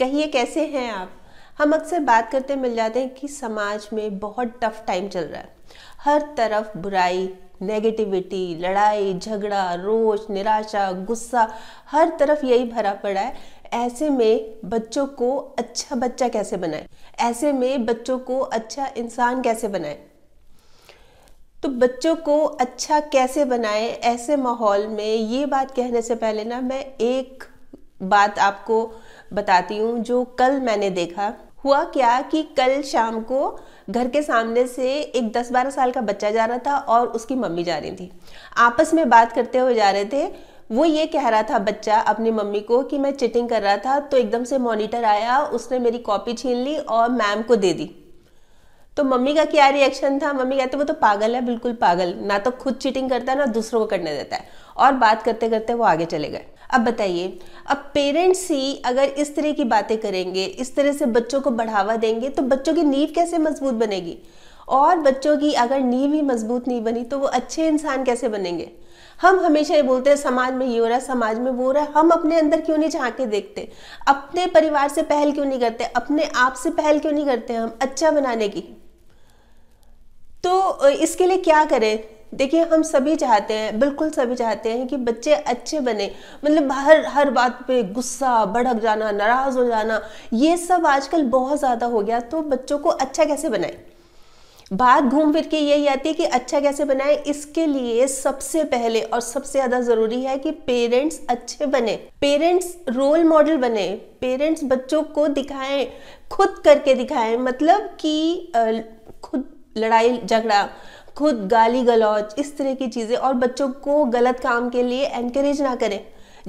कहिए कैसे हैं आप हम अक्सर बात करते मिल जाते हैं कि समाज में बहुत टफ टाइम चल रहा है हर तरफ बुराई नेगेटिविटी लड़ाई झगड़ा रोज निराशा गुस्सा हर तरफ यही भरा पड़ा है ऐसे में बच्चों को अच्छा बच्चा कैसे बनाए ऐसे में बच्चों को अच्छा इंसान कैसे बनाए तो बच्चों को अच्छा कैसे बनाए ऐसे माहौल में ये बात कहने से पहले ना मैं एक बात आपको बताती हूँ जो कल मैंने देखा हुआ क्या कि कल शाम को घर के सामने से एक 10-12 साल का बच्चा जा रहा था और उसकी मम्मी जा रही थी आपस में बात करते हुए जा रहे थे वो ये कह रहा था बच्चा अपनी मम्मी को कि मैं चिटिंग कर रहा था तो एकदम से मॉनिटर आया उसने मेरी कॉपी छीन ली और मैम को दे दी तो मम्मी का क्या रिएक्शन था मम्मी कहते वो तो पागल है बिल्कुल पागल ना तो खुद चीटिंग करता है ना दूसरों को करने देता है और बात करते करते वो आगे चले गए अब बताइए अब पेरेंट्स ही अगर इस तरह की बातें करेंगे इस तरह से बच्चों को बढ़ावा देंगे तो बच्चों की नींव कैसे मजबूत बनेगी और बच्चों की अगर नींव ही मजबूत नहीं बनी तो वो अच्छे इंसान कैसे बनेंगे हम हमेशा ये बोलते हैं समाज में ये हो रहा है समाज में वो हो रहा है हम अपने अंदर क्यों नहीं झांक के देखते अपने परिवार से पहल क्यों नहीं करते अपने आप से पहल क्यों नहीं करते हम अच्छा बनाने की तो इसके लिए क्या करें देखिए हम सभी चाहते हैं बिल्कुल सभी चाहते हैं कि बच्चे अच्छे बने मतलब हर हर बात पे गुस्सा भड़क जाना नाराज हो जाना ये सब आजकल बहुत ज़्यादा हो गया तो बच्चों को अच्छा कैसे बनाए बात घूम फिर के यही आती है कि अच्छा कैसे बनाए इसके लिए सबसे पहले और सबसे ज़्यादा ज़रूरी है कि पेरेंट्स अच्छे बने पेरेंट्स रोल मॉडल बने पेरेंट्स बच्चों को दिखाएं खुद करके दिखाएं मतलब कि खुद लड़ाई झगड़ा खुद गाली गलौज इस तरह की चीज़ें और बच्चों को गलत काम के लिए एनकरेज ना करें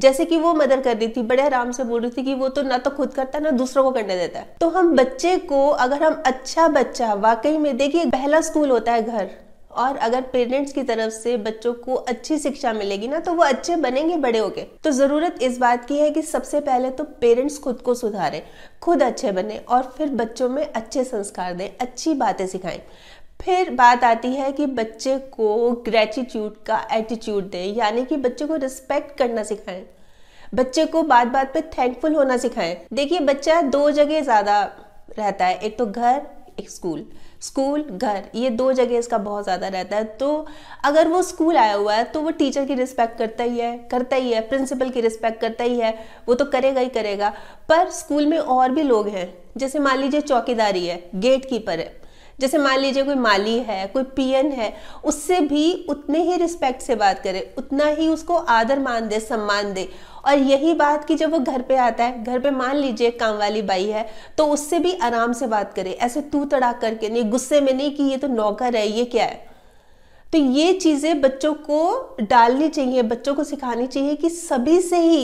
जैसे कि वो मदर कर रही थी बड़े आराम से बोल रही थी कि वो तो ना तो खुद करता ना दूसरों को करने देता है तो हम बच्चे को अगर हम अच्छा बच्चा वाकई में देखिए पहला स्कूल होता है घर और अगर पेरेंट्स की तरफ से बच्चों को अच्छी शिक्षा मिलेगी ना तो वो अच्छे बनेंगे बड़े होके तो ज़रूरत इस बात की है कि सबसे पहले तो पेरेंट्स खुद को सुधारें खुद अच्छे बने और फिर बच्चों में अच्छे संस्कार दें अच्छी बातें सिखाएं फिर बात आती है कि बच्चे को ग्रेटिट्यूड का एटीट्यूड दें यानी कि बच्चे को रिस्पेक्ट करना सिखाएं बच्चे को बात बात पे थैंकफुल होना सिखाएं देखिए बच्चा दो जगह ज़्यादा रहता है एक तो घर एक स्कूल स्कूल घर ये दो जगह इसका बहुत ज़्यादा रहता है तो अगर वो स्कूल आया हुआ है तो वो टीचर की रिस्पेक्ट करता ही है करता ही है प्रिंसिपल की रिस्पेक्ट करता ही है वो तो करेगा ही करेगा पर स्कूल में और भी लोग हैं जैसे मान लीजिए चौकीदारी है गेट कीपर है जैसे मान लीजिए कोई माली है कोई पियन है उससे भी उतने ही रिस्पेक्ट से बात करे उतना ही उसको आदर मान दे सम्मान दे और यही बात कि जब वो घर पे आता है घर पे मान लीजिए काम वाली बाई है तो उससे भी आराम से बात करे ऐसे तू तड़ा करके नहीं गुस्से में नहीं कि ये तो नौकर है ये क्या है तो ये चीज़ें बच्चों को डालनी चाहिए बच्चों को सिखानी चाहिए कि सभी से ही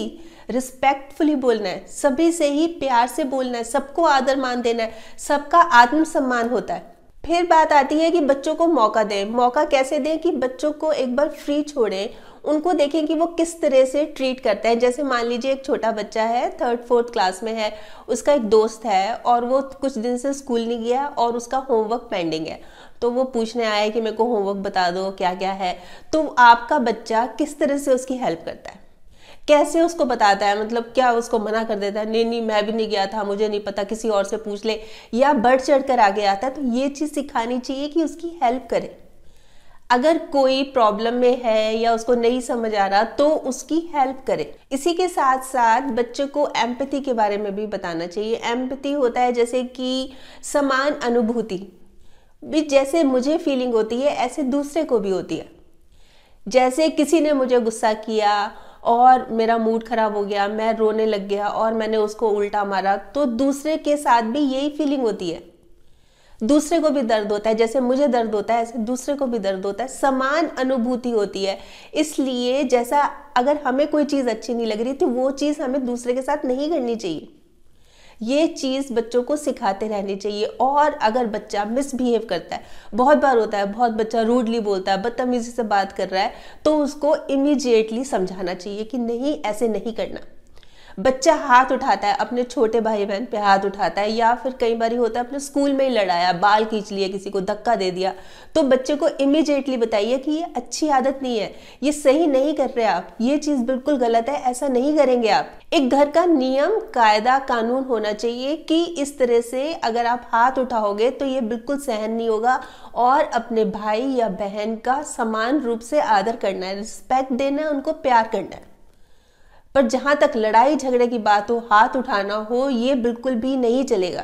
रिस्पेक्टफुली बोलना है सभी से ही प्यार से बोलना है सबको आदर मान देना है सबका आत्मसम्मान होता है फिर बात आती है कि बच्चों को मौका दें मौका कैसे दें कि बच्चों को एक बार फ्री छोड़ें उनको देखें कि वो किस तरह से ट्रीट करते हैं जैसे मान लीजिए एक छोटा बच्चा है थर्ड फोर्थ क्लास में है उसका एक दोस्त है और वो कुछ दिन से स्कूल नहीं गया और उसका होमवर्क पेंडिंग है तो वो पूछने आया कि मेरे को होमवर्क बता दो क्या क्या है तो आपका बच्चा किस तरह से उसकी हेल्प करता है कैसे उसको बताता है मतलब क्या उसको मना कर देता है नहीं नहीं मैं भी नहीं गया था मुझे नहीं पता किसी और से पूछ ले या बढ़ चढ़ कर आगे आता है तो ये चीज़ सिखानी चाहिए कि उसकी हेल्प करें अगर कोई प्रॉब्लम में है या उसको नहीं समझ आ रहा तो उसकी हेल्प करें इसी के साथ साथ बच्चों को एम्पति के बारे में भी बताना चाहिए एम्पति होता है जैसे कि समान अनुभूति भी जैसे मुझे फीलिंग होती है ऐसे दूसरे को भी होती है जैसे किसी ने मुझे गुस्सा किया और मेरा मूड ख़राब हो गया मैं रोने लग गया और मैंने उसको उल्टा मारा तो दूसरे के साथ भी यही फीलिंग होती है दूसरे को भी दर्द होता है जैसे मुझे दर्द होता है ऐसे दूसरे को भी दर्द होता है समान अनुभूति होती है इसलिए जैसा अगर हमें कोई चीज़ अच्छी नहीं लग रही तो वो चीज़ हमें दूसरे के साथ नहीं करनी चाहिए ये चीज़ बच्चों को सिखाते रहनी चाहिए और अगर बच्चा मिसबिहेव करता है बहुत बार होता है बहुत बच्चा रूडली बोलता है बदतमीजी से बात कर रहा है तो उसको इमीजिएटली समझाना चाहिए कि नहीं ऐसे नहीं करना बच्चा हाथ उठाता है अपने छोटे भाई बहन पे हाथ उठाता है या फिर कई बार होता है अपने स्कूल में ही लड़ाया बाल खींच लिया किसी को धक्का दे दिया तो बच्चे को इमिजिएटली बताइए कि ये अच्छी आदत नहीं है ये सही नहीं कर रहे आप ये चीज़ बिल्कुल गलत है ऐसा नहीं करेंगे आप एक घर का नियम कायदा कानून होना चाहिए कि इस तरह से अगर आप हाथ उठाओगे तो ये बिल्कुल सहन नहीं होगा और अपने भाई या बहन का समान रूप से आदर करना है रिस्पेक्ट देना है उनको प्यार करना है पर जहाँ तक लड़ाई झगड़े की बात हो हाथ उठाना हो ये बिल्कुल भी नहीं चलेगा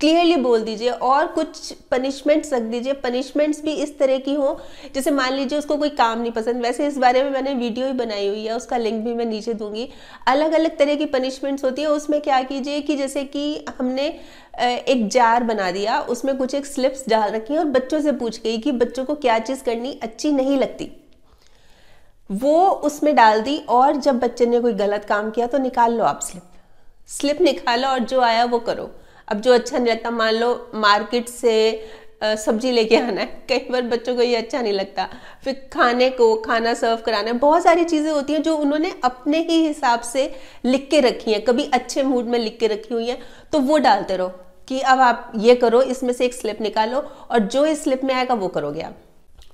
क्लियरली बोल दीजिए और कुछ पनिशमेंट्स रख दीजिए पनिशमेंट्स भी इस तरह की हो जैसे मान लीजिए उसको कोई काम नहीं पसंद वैसे इस बारे में मैंने वीडियो ही बनाई हुई है उसका लिंक भी मैं नीचे दूंगी अलग अलग तरह की पनिशमेंट्स होती है उसमें क्या कीजिए कि जैसे कि हमने एक जार बना दिया उसमें कुछ एक स्लिप्स डाल रखी और बच्चों से पूछ गई कि बच्चों को क्या चीज़ करनी अच्छी नहीं लगती वो उसमें डाल दी और जब बच्चे ने कोई गलत काम किया तो निकाल लो आप स्लिप स्लिप निकालो और जो आया वो करो अब जो अच्छा नहीं लगता मान लो मार्केट से सब्जी लेके आना है कई बार बच्चों को ये अच्छा नहीं लगता फिर खाने को खाना सर्व कराना है बहुत सारी चीज़ें होती हैं जो उन्होंने अपने ही हिसाब से लिख के रखी हैं कभी अच्छे मूड में लिख के रखी हुई हैं तो वो डालते रहो कि अब आप ये करो इसमें से एक स्लिप निकालो और जो इस स्लिप में आएगा वो करोगे आप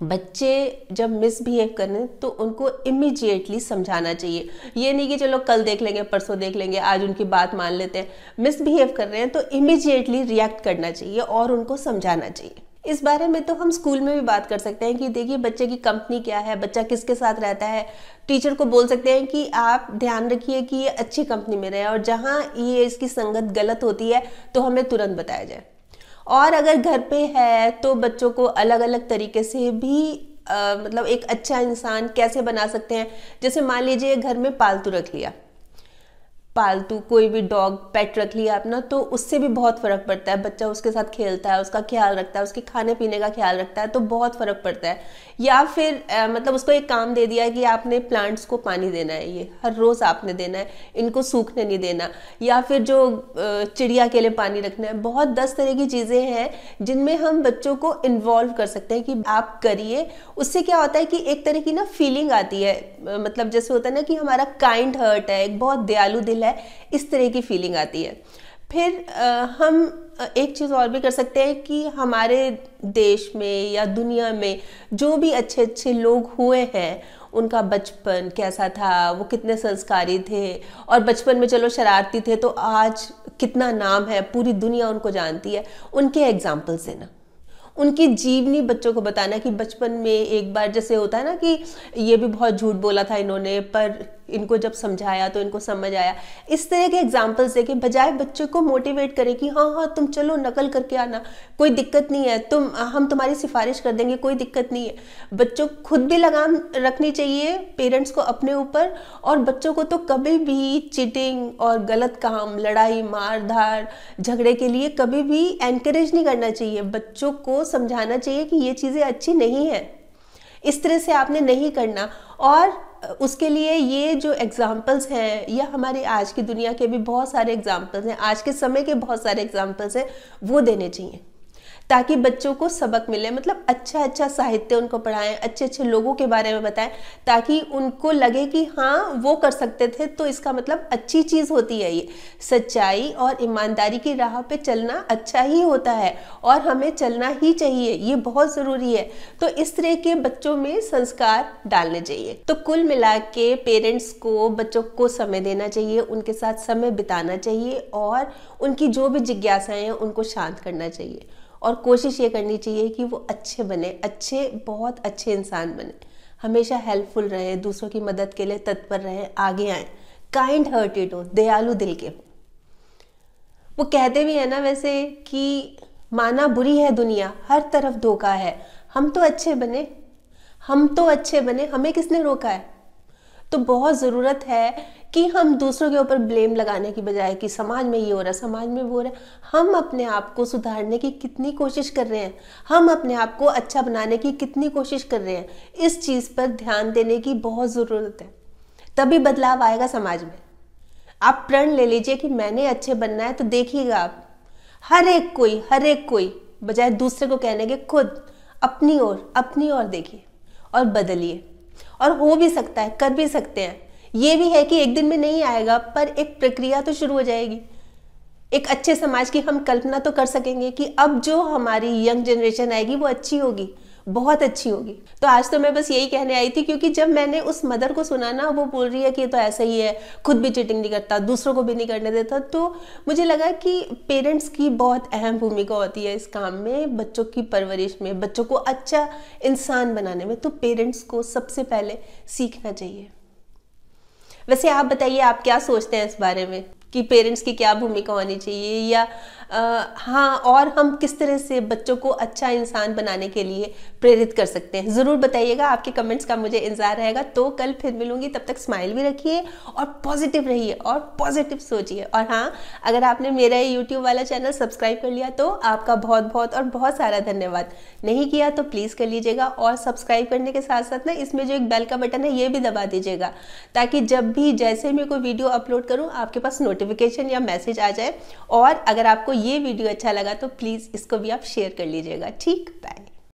बच्चे जब मिसबिहेव करें तो उनको इमीजिएटली समझाना चाहिए ये नहीं कि चलो कल देख लेंगे परसों देख लेंगे आज उनकी बात मान लेते हैं मिसबिहेव कर रहे हैं तो इमीजिएटली रिएक्ट करना चाहिए और उनको समझाना चाहिए इस बारे में तो हम स्कूल में भी बात कर सकते हैं कि देखिए बच्चे की कंपनी क्या है बच्चा किसके साथ रहता है टीचर को बोल सकते हैं कि आप ध्यान रखिए कि ये अच्छी कंपनी में रहे और जहाँ ये इसकी संगत गलत होती है तो हमें तुरंत बताया जाए और अगर घर पे है तो बच्चों को अलग अलग तरीके से भी आ, मतलब एक अच्छा इंसान कैसे बना सकते हैं जैसे मान लीजिए घर में पालतू रख लिया पालतू कोई भी डॉग पेट रख लिया अपना तो उससे भी बहुत फ़र्क पड़ता है बच्चा उसके साथ खेलता है उसका ख्याल रखता है उसके खाने पीने का ख्याल रखता है तो बहुत फ़र्क पड़ता है या फिर आ, मतलब उसको एक काम दे दिया कि आपने प्लांट्स को पानी देना है ये हर रोज़ आपने देना है इनको सूखने नहीं देना या फिर जो चिड़िया के लिए पानी रखना है बहुत दस तरह की चीज़ें हैं जिनमें हम बच्चों को इन्वॉल्व कर सकते हैं कि आप करिए उससे क्या होता है कि एक तरह की ना फीलिंग आती है मतलब जैसे होता है ना कि हमारा काइंड हर्ट है एक बहुत दयालु दिल है है इस तरह की फीलिंग आती है फिर आ, हम एक चीज़ और भी कर सकते हैं कि हमारे देश में या दुनिया में जो भी अच्छे अच्छे लोग हुए हैं उनका बचपन कैसा था वो कितने संस्कारी थे और बचपन में चलो शरारती थे तो आज कितना नाम है पूरी दुनिया उनको जानती है उनके एग्जाम्पल्स है ना उनकी जीवनी बच्चों को बताना कि बचपन में एक बार जैसे होता है ना कि ये भी बहुत झूठ बोला था इन्होंने पर इनको जब समझाया तो इनको समझ आया इस तरह के एग्जाम्पल्स देखें बजाय बच्चे को मोटिवेट करें कि हाँ हाँ तुम चलो नकल करके आना कोई दिक्कत नहीं है तुम हम तुम्हारी सिफारिश कर देंगे कोई दिक्कत नहीं है बच्चों खुद भी लगाम रखनी चाहिए पेरेंट्स को अपने ऊपर और बच्चों को तो कभी भी चिटिंग और गलत काम लड़ाई मार धार झगड़े के लिए कभी भी एनकरेज नहीं करना चाहिए बच्चों को समझाना चाहिए कि ये चीज़ें अच्छी नहीं है इस तरह से आपने नहीं करना और उसके लिए ये जो एग्ज़ाम्पल्स हैं या हमारी आज की दुनिया के भी बहुत सारे एग्ज़ाम्पल्स हैं आज के समय के बहुत सारे एग्ज़ाम्पल्स हैं वो देने चाहिए ताकि बच्चों को सबक मिले मतलब अच्छा अच्छा साहित्य उनको पढ़ाएं अच्छे अच्छे लोगों के बारे में बताएं ताकि उनको लगे कि हाँ वो कर सकते थे तो इसका मतलब अच्छी चीज़ होती है ये सच्चाई और ईमानदारी की राह पे चलना अच्छा ही होता है और हमें चलना ही चाहिए ये बहुत ज़रूरी है तो इस तरह के बच्चों में संस्कार डालने चाहिए तो कुल मिला के पेरेंट्स को बच्चों को समय देना चाहिए उनके साथ समय बिताना चाहिए और उनकी जो भी जिज्ञासाएं हैं उनको शांत करना चाहिए और कोशिश ये करनी चाहिए कि वो अच्छे बने अच्छे बहुत अच्छे इंसान बने हमेशा हेल्पफुल रहें दूसरों की मदद के लिए तत्पर रहें आगे आए काइंड हर्टेड हो दयालु दिल के हों वो कहते भी हैं ना वैसे कि माना बुरी है दुनिया हर तरफ धोखा है हम तो अच्छे बने हम तो अच्छे बने हमें किसने रोका है तो बहुत ज़रूरत है कि हम दूसरों के ऊपर ब्लेम लगाने की बजाय कि समाज में ये हो रहा है समाज में वो हो रहा है हम अपने आप को सुधारने की कितनी कोशिश कर रहे हैं हम अपने आप को अच्छा बनाने की कितनी कोशिश कर रहे हैं इस चीज़ पर ध्यान देने की बहुत ज़रूरत है तभी बदलाव आएगा समाज में आप प्रण ले लीजिए कि मैंने अच्छे बनना है तो देखिएगा आप हर एक कोई हर एक कोई बजाय दूसरे को कहने के खुद अपनी ओर अपनी ओर देखिए और बदलिए और हो भी सकता है कर भी सकते हैं ये भी है कि एक दिन में नहीं आएगा पर एक प्रक्रिया तो शुरू हो जाएगी एक अच्छे समाज की हम कल्पना तो कर सकेंगे कि अब जो हमारी यंग जनरेशन आएगी वो अच्छी होगी बहुत अच्छी होगी तो आज तो मैं बस यही कहने आई थी क्योंकि जब मैंने उस मदर को सुना ना वो बोल रही है कि ये तो ऐसा ही है खुद भी चिटिंग नहीं करता दूसरों को भी नहीं करने देता तो मुझे लगा कि पेरेंट्स की बहुत अहम भूमिका होती है इस काम में बच्चों की परवरिश में बच्चों को अच्छा इंसान बनाने में तो पेरेंट्स को सबसे पहले सीखना चाहिए वैसे आप बताइए आप क्या सोचते हैं इस बारे में कि पेरेंट्स की क्या भूमिका होनी चाहिए या हाँ और हम किस तरह से बच्चों को अच्छा इंसान बनाने के लिए प्रेरित कर सकते हैं ज़रूर बताइएगा आपके कमेंट्स का मुझे इंतज़ार रहेगा तो कल फिर मिलूंगी तब तक स्माइल भी रखिए और पॉजिटिव रहिए और पॉजिटिव सोचिए और हाँ अगर आपने मेरा ये यूट्यूब वाला चैनल सब्सक्राइब कर लिया तो आपका बहुत बहुत और बहुत सारा धन्यवाद नहीं किया तो प्लीज़ कर लीजिएगा और सब्सक्राइब करने के साथ साथ ना इसमें जो एक बेल का बटन है ये भी दबा दीजिएगा ताकि जब भी जैसे मैं कोई वीडियो अपलोड करूँ आपके पास नोटिफिकेशन या मैसेज आ जाए और अगर आपको ये वीडियो अच्छा लगा तो प्लीज़ इसको भी आप शेयर कर लीजिएगा ठीक बाय